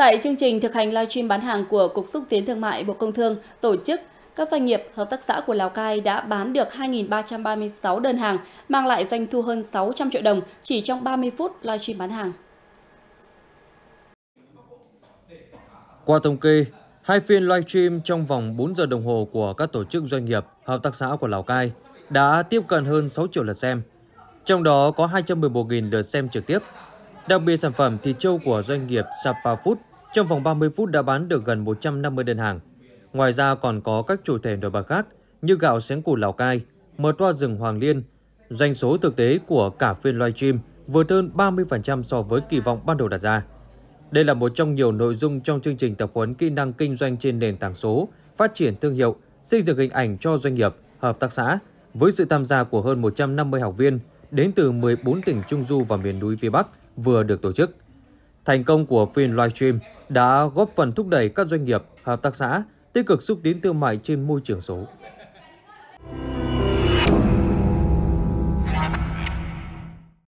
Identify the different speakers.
Speaker 1: Tại chương trình thực hành livestream bán hàng của Cục Xúc tiến Thương mại Bộ Công Thương tổ chức, các doanh nghiệp, hợp tác xã của Lào Cai đã bán được 2.336 đơn hàng, mang lại doanh thu hơn 600 triệu đồng chỉ trong 30 phút livestream bán hàng.
Speaker 2: Qua thống kê, hai phiên livestream trong vòng 4 giờ đồng hồ của các tổ chức doanh nghiệp, hợp tác xã của Lào Cai đã tiếp cận hơn 6 triệu lượt xem, trong đó có 211.000 lượt xem trực tiếp. Đặc biệt sản phẩm thịt trâu của doanh nghiệp Sapa Food trong vòng 30 phút đã bán được gần 150 đơn hàng. Ngoài ra còn có các chủ thể nổi bật khác như gạo sén củ Lào Cai, mờ toa rừng Hoàng Liên. Doanh số thực tế của cả phiên livestream vượt hơn 30% so với kỳ vọng ban đầu đặt ra. Đây là một trong nhiều nội dung trong chương trình tập huấn kỹ năng kinh doanh trên nền tảng số, phát triển thương hiệu, xây dựng hình ảnh cho doanh nghiệp, hợp tác xã với sự tham gia của hơn 150 học viên đến từ 14 tỉnh Trung Du và miền núi phía Bắc vừa được tổ chức. Thành công của phiên livestream đã góp phần thúc đẩy các doanh nghiệp, hợp tác xã tích cực xúc tiến thương mại trên môi trường số.